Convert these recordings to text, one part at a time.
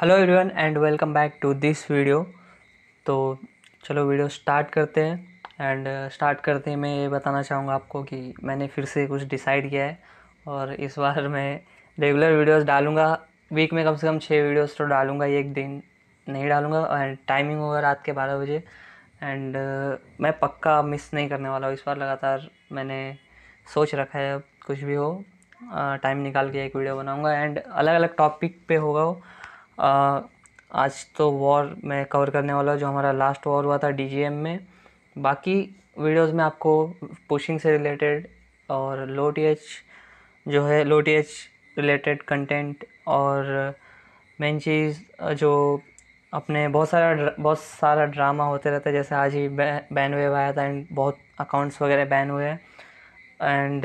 hello everyone and welcome back to this video तो चलो video start करते हैं एंड स्टार्ट uh, करते मैं ये बताना चाहूँगा आपको कि मैंने फिर से कुछ डिसाइड किया है और इस बार मैं रेगुलर वीडियोस डालूँगा वीक में कम से कम छः वीडियोस तो डालूँगा एक दिन नहीं डालूँगा एंड टाइमिंग होगा रात के बारह बजे एंड uh, मैं पक्का मिस नहीं करने वाला हूँ इस बार लगातार मैंने सोच रखा है कुछ भी हो टाइम uh, निकाल के एक वीडियो बनाऊँगा एंड अलग अलग टॉपिक पर होगा वो हो, आज तो वॉर मैं कवर करने वाला हूँ जो हमारा लास्ट वॉर हुआ था डी जी एम में बाकी वीडियोस में आपको पुशिंग से रिलेटेड और लो टी एच जो है low T H related content और मेन चीज़ जो अपने बहुत सारा बहुत सारा ड्रामा होते रहता है जैसे आज ही बैन वेव आया था एंड बहुत अकाउंट्स वगैरह बैन हुए हैं एंड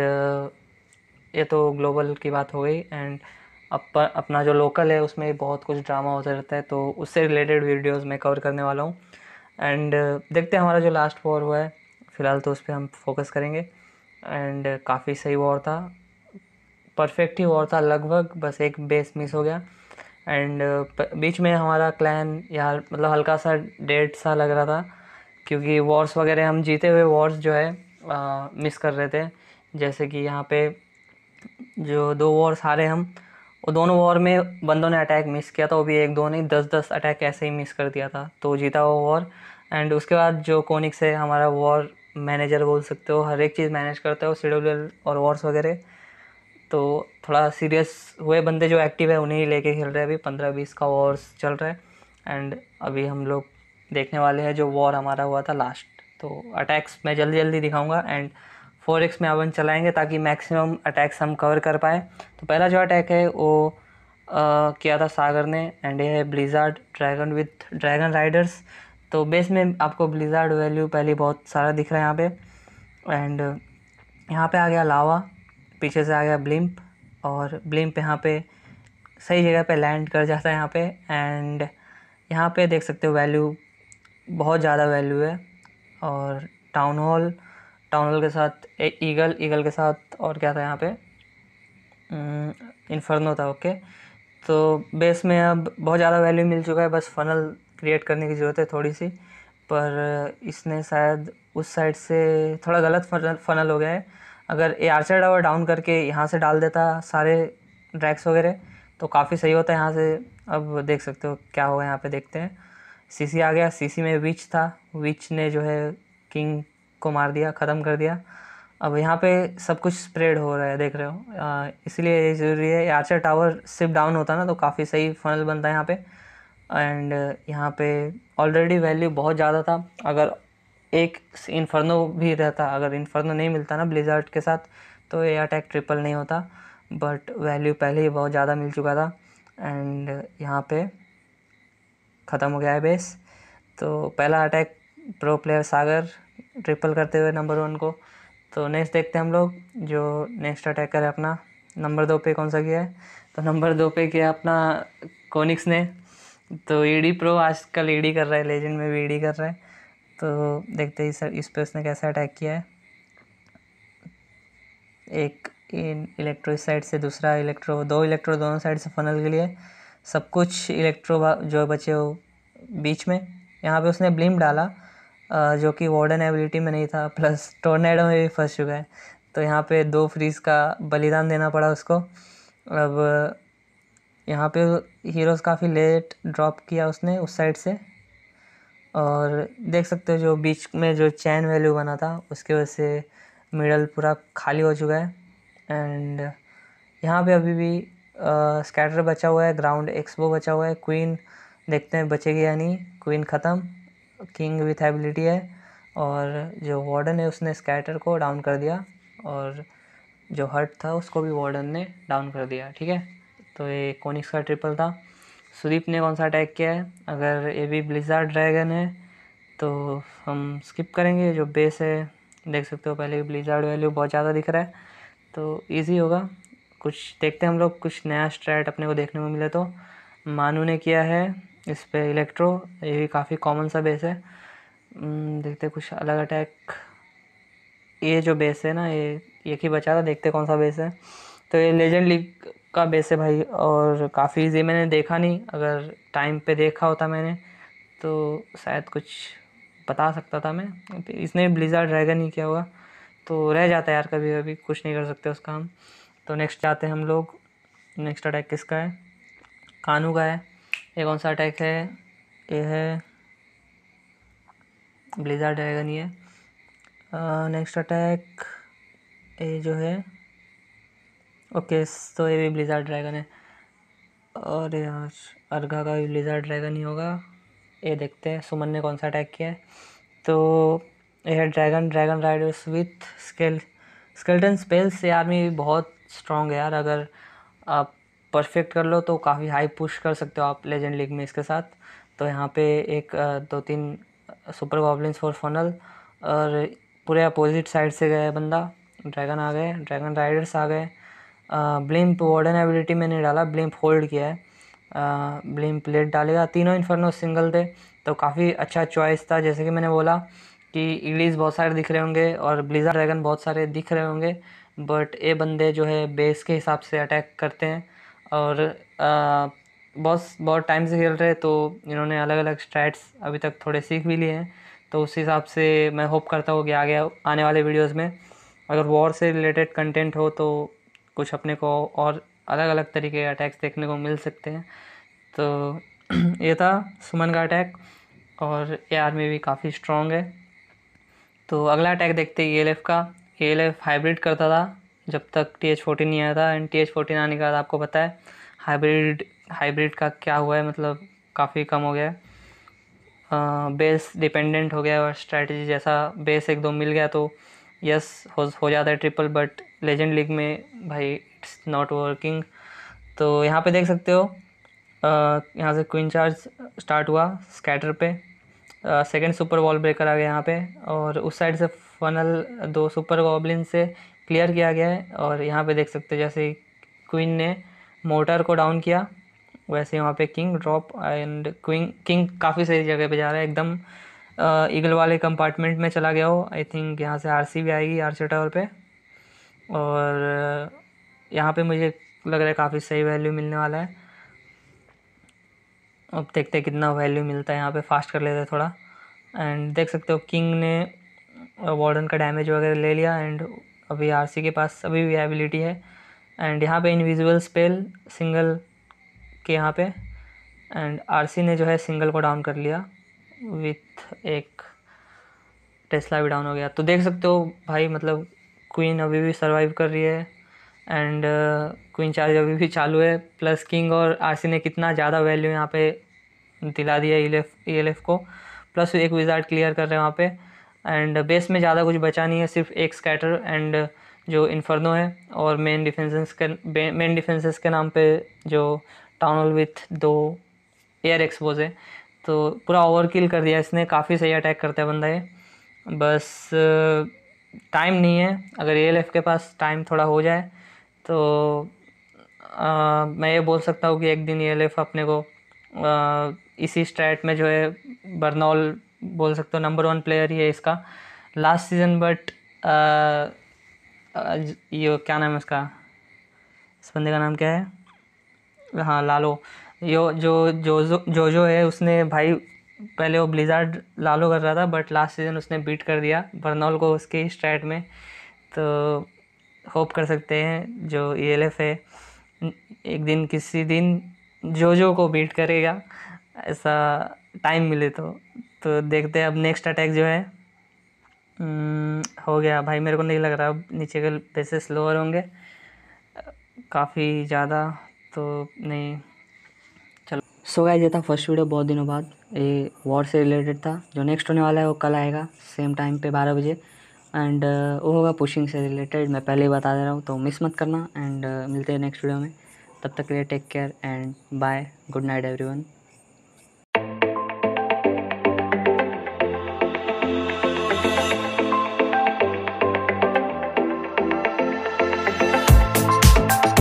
ये तो ग्लोबल की बात हो गई एंड अप अपना जो लोकल है उसमें बहुत कुछ ड्रामा होता रहता है तो उससे रिलेटेड वीडियोज़ मैं कवर करने वाला हूँ एंड देखते हैं हमारा जो लास्ट वॉर हुआ है फ़िलहाल तो उस पर हम फोकस करेंगे एंड काफ़ी सही वॉर था परफेक्ट ही वॉर था लगभग बस एक बेस मिस हो गया एंड बीच में हमारा क्लैन यार मतलब हल्का सा डेड सा लग रहा था क्योंकि वॉर्स वगैरह हम जीते हुए वॉर्स जो है आ, मिस कर रहे थे जैसे कि यहाँ पे जो दो वॉर्स हारे हम और दोनों ओवर में बंदों ने अटैक मिस किया था वो भी एक दो ने दस दस अटैक ऐसे ही मिस कर दिया था तो जीता वो ओवर एंड उसके बाद जो कोनिक से हमारा वॉर मैनेजर बोल सकते हो हर एक चीज़ मैनेज करते हो शेड्यूल और वॉर्स वगैरह तो थोड़ा सीरियस हुए बंदे जो एक्टिव है उन्हें लेके खेल रहे हैं अभी पंद्रह बीस का वॉर्स चल रहा है एंड अभी हम लोग देखने वाले हैं जो वॉर हमारा हुआ था लास्ट तो अटैक्स मैं जल्दी जल्दी दिखाऊंगा एंड फोर एक्स में अपन चलाएंगे ताकि मैक्सिमम अटैक्स हम कवर कर पाएँ तो पहला जो अटैक है वो आ, किया था सागर ने एंड ये है blizzard dragon with dragon riders तो बेस में आपको ब्लीजार्ड वैल्यू पहले बहुत सारा दिख रहा है यहाँ पे एंड यहाँ पे आ गया लावा पीछे से आ गया ब्लिम्प और ब्लिम्प यहाँ पे सही जगह पे लैंड कर जाता है यहाँ पे एंड यहाँ पे देख सकते हो वैल्यू बहुत ज़्यादा वैल्यू है और टाउन हॉल टाउनल के साथ ए, ईगल ईगल के साथ और क्या था यहाँ पे इन्फर्नो hmm, था ओके तो बेस में अब बहुत ज़्यादा वैल्यू मिल चुका है बस फनल क्रिएट करने की ज़रूरत है थोड़ी सी पर इसने शायद उस साइड से थोड़ा गलत फनल फनल हो गया है अगर ये आर्चर टावर डाउन करके यहाँ से डाल देता सारे ड्रैक्स वगैरह तो काफ़ी सही होता है यहाँ से अब देख सकते हो क्या होगा यहाँ पे देखते हैं सीसी आ गया सीसी में विच था विच ने जो है किंग को मार दिया ख़त्म कर दिया अब यहाँ पे सब कुछ स्प्रेड हो रहा है देख रहे हो इसलिए ये ज़रूरी है आर्चर टावर सिर्फ डाउन होता ना तो काफ़ी सही फनल बनता है यहाँ पे एंड यहाँ पे ऑलरेडी वैल्यू बहुत ज़्यादा था अगर एक इन्फर्नो भी रहता अगर इन्फर्नो नहीं मिलता ना ब्लिजर्ट के साथ तो ये अटैक ट्रिपल नहीं होता बट वैल्यू पहले ही बहुत ज़्यादा मिल चुका था एंड यहाँ पे ख़त्म हो गया है बेस तो पहला attack pro player Sagar triple करते हुए नंबर वन को तो नेक्स्ट देखते हैं हम लोग जो नेक्स्ट अटैकर है अपना नंबर दो पे कौन सा किया है तो नंबर दो पे किया अपना कोनिक्स ने तो ईडी e प्रो आजकल ईडी e कर रहा है लेजेंड में भी ईडी e कर रहा है तो देखते हैं सर इस पर उसने कैसा अटैक किया है एक इलेक्ट्रो इस साइड से दूसरा इलेक्ट्रो दो इलेक्ट्रो दोनों साइड से फनल के लिए सब कुछ इलेक्ट्रो जो बचे हो बीच में यहाँ पे उसने ब्लिम डाला जो कि वार्डन एबिलिटी में नहीं था प्लस टोर्नेडो में भी फंस चुका है तो यहाँ पे दो फ्रीज का बलिदान देना पड़ा उसको अब यहाँ पे हीरोज़ काफ़ी लेट ड्रॉप किया उसने उस साइड से और देख सकते हो जो बीच में जो चैन वैल्यू बना था उसके वजह से मिडल पूरा खाली हो चुका है एंड यहाँ पे अभी भी स्कैटर बचा हुआ है ग्राउंड एक्सपो बचा हुआ है क्वीन देखते हैं बचेगी या नहीं क्वीन ख़त्म किंग विथ एबिलिटी है और जो वार्डन है उसने स्कैटर को डाउन कर दिया और जो हर्ट था उसको भी वार्डन ने डाउन कर दिया ठीक है तो ये कोनिक्स का ट्रिपल था सुदीप ने कौन सा अटैक किया है अगर ये भी ब्लिजार ड्रैगन है तो हम स्किप करेंगे जो बेस है देख सकते हो पहले ब्लिजार्ड वैल्यू बहुत ज़्यादा दिख रहा है तो ईजी होगा कुछ देखते हैं हम लोग कुछ नया स्ट्रैट अपने को देखने को मिले तो मानू ने किया है इस पर इलेक्ट्रो ये भी काफ़ी कॉमन सा बेस है हम्म, देखते कुछ अलग अटैक ये जो बेस है ना ये एक ही बचा था देखते कौन सा बेस है तो ये लेजेंड लीग का बेस है भाई और काफ़ी इजी मैंने देखा नहीं अगर टाइम पे देखा होता मैंने तो शायद कुछ बता सकता था मैं इसने ब्लिज़ार्ड ड्रैगन ही किया होगा तो रह जाता है यार कभी कभी कुछ नहीं कर सकते उसका हम तो नेक्स्ट जाते हैं हम लोग नेक्स्ट अटैक किसका है कानू का है ये कौन सा अटैक है ये है ब्लेजर ड्रैगन ये नेक्स्ट अटैक ये जो है ओके तो ये भी ब्लेजर ड्रैगन है और यार अर्घा का भी ब्लेजर ड्रैगन ही होगा ये देखते हैं सुमन ने कौन सा अटैक किया है तो यह ड्रैगन ड्रैगन राइडर्स विथ स्केल स्केल्टन स्पेल्स ये आर्मी बहुत स्ट्रॉन्ग है यार अगर आप परफेक्ट कर लो तो काफ़ी हाई पुश कर सकते हो आप लेजेंड लीग में इसके साथ तो यहाँ पे एक दो तीन सुपर गॉबलिन फॉर फनल और पूरे अपोजिट साइड से गया बंदा ड्रैगन आ गए ड्रैगन राइडर्स आ गए ब्लिम्प वार्डन एबिलिटी मैंने डाला ब्लिम्प होल्ड किया है ब्लिम प्लेट डालेगा तीनों इन्फर्नो सिंगल थे तो काफ़ी अच्छा चॉइस था जैसे कि मैंने बोला कि इलीज बहुत सारे दिख रहे होंगे और ब्लिजा ड्रैगन बहुत सारे दिख रहे होंगे बट ये बंदे जो है बेस के हिसाब से अटैक करते हैं और बहुत बहुत टाइम से खेल रहे तो इन्होंने अलग अलग स्ट्रैट्स अभी तक थोड़े सीख भी लिए हैं तो उस हिसाब से मैं होप करता हूँ कि आगे आने वाले वीडियोस में अगर वॉर से रिलेटेड कंटेंट हो तो कुछ अपने को और अलग अलग तरीके के अटैक्स देखने को मिल सकते हैं तो ये था सुमन का अटैक और ये आर्मी भी काफ़ी स्ट्रॉन्ग है तो अगला अटैक देखते हैं ई एल एफ का ई एल एफ हाइब्रिड करता था जब तक टी एच फोर्टीन नहीं आया था एंड टी एच फोर्टीन आने के बाद आपको पता है हाइब्रिड हाइब्रिड का क्या हुआ है मतलब काफ़ी कम हो गया है बेस डिपेंडेंट हो गया और स्ट्रैटेजी जैसा बेस एक दो मिल गया तो यस हो हो जाता है ट्रिपल बट लेजेंड लीग में भाई इट्स नॉट वर्किंग तो यहाँ पे देख सकते हो यहाँ से क्वीन चार्ज स्टार्ट हुआ स्कैटर पे सेकंड सुपर वॉल ब्रेकर आ गया यहाँ पे और उस साइड से फनल दो सुपर गॉबलिन से क्लियर किया गया है और यहाँ पे देख सकते हो जैसे क्वीन ने मोटर को डाउन किया वैसे वहाँ पे king drop and queen king काफ़ी सही जगह पे जा रहा है एकदम ईगल वाले कंपार्टमेंट में चला गया हो आई थिंक यहाँ से आर सी भी आएगी आर सी टावर पर और यहाँ पर मुझे लग रहा है काफ़ी सही वैल्यू मिलने वाला है अब देखते हैं कितना वैल्यू मिलता है यहाँ पे फास्ट कर लेते हैं थोड़ा एंड देख सकते हो किंग ने वार्डन का डैमेज वगैरह ले लिया एंड अभी आरसी के पास अभी भी एबिलिटी है एंड यहाँ पे इनविजिबल स्पेल सिंगल के यहाँ पे एंड आरसी ने जो है सिंगल को डाउन कर लिया विथ एक टेस्ला भी डाउन हो गया तो देख सकते हो भाई मतलब क्वीन अभी भी सर्वाइव कर रही है एंड क्वीन चार्ज अभी भी चालू है प्लस किंग और आरसी ने कितना ज़्यादा वैल्यू यहाँ पे दिला दिया ई e एल e को प्लस एक विजार्ड क्लियर कर रहे हैं वहाँ पर एंड बेस में ज़्यादा कुछ बचा नहीं है सिर्फ एक स्कैटर एंड जो इन्फर्नो है और मेन डिफेंसेस के मेन डिफेंसेस के नाम पे जो टाउनल विथ दो एयर एक्सपोज है तो पूरा ओवरकिल कर दिया इसने काफ़ी सही अटैक करता है बंदा ये बस टाइम नहीं है अगर ए के पास टाइम थोड़ा हो जाए तो आ, मैं ये बोल सकता हूँ कि एक दिन ए अपने को आ, इसी स्ट्रैट में जो है बर्नॉल बोल सकते हो नंबर वन प्लेयर ही है इसका लास्ट सीज़न बट ये क्या नाम है उसका इस बंदे का नाम क्या है हाँ लालो यो जो जोजो जो जो, है उसने भाई पहले वो ब्लिजार्ड लालो कर रहा था बट लास्ट सीज़न उसने बीट कर दिया बर्नौल को उसके स्ट्रैट में तो होप कर सकते हैं जो ई एल एफ है एक दिन किसी दिन जोजो को बीट करेगा ऐसा टाइम मिले तो तो देखते हैं अब नेक्स्ट अटैक जो है हम्म, हो गया भाई मेरे को नहीं लग रहा अब नीचे के पैसे स्लोअर होंगे काफ़ी ज़्यादा तो नहीं चलो सो गया ये था फर्स्ट वीडियो बहुत दिनों बाद ये वॉर से रिलेटेड था जो नेक्स्ट होने वाला है वो कल आएगा सेम टाइम पे बारह बजे एंड uh, वो होगा पुशिंग से रिलेटेड मैं पहले ही बता दे रहा हूँ तो मिस मत करना एंड uh, मिलते हैं नेक्स्ट वीडियो में तब तक के लिए take care and bye good night every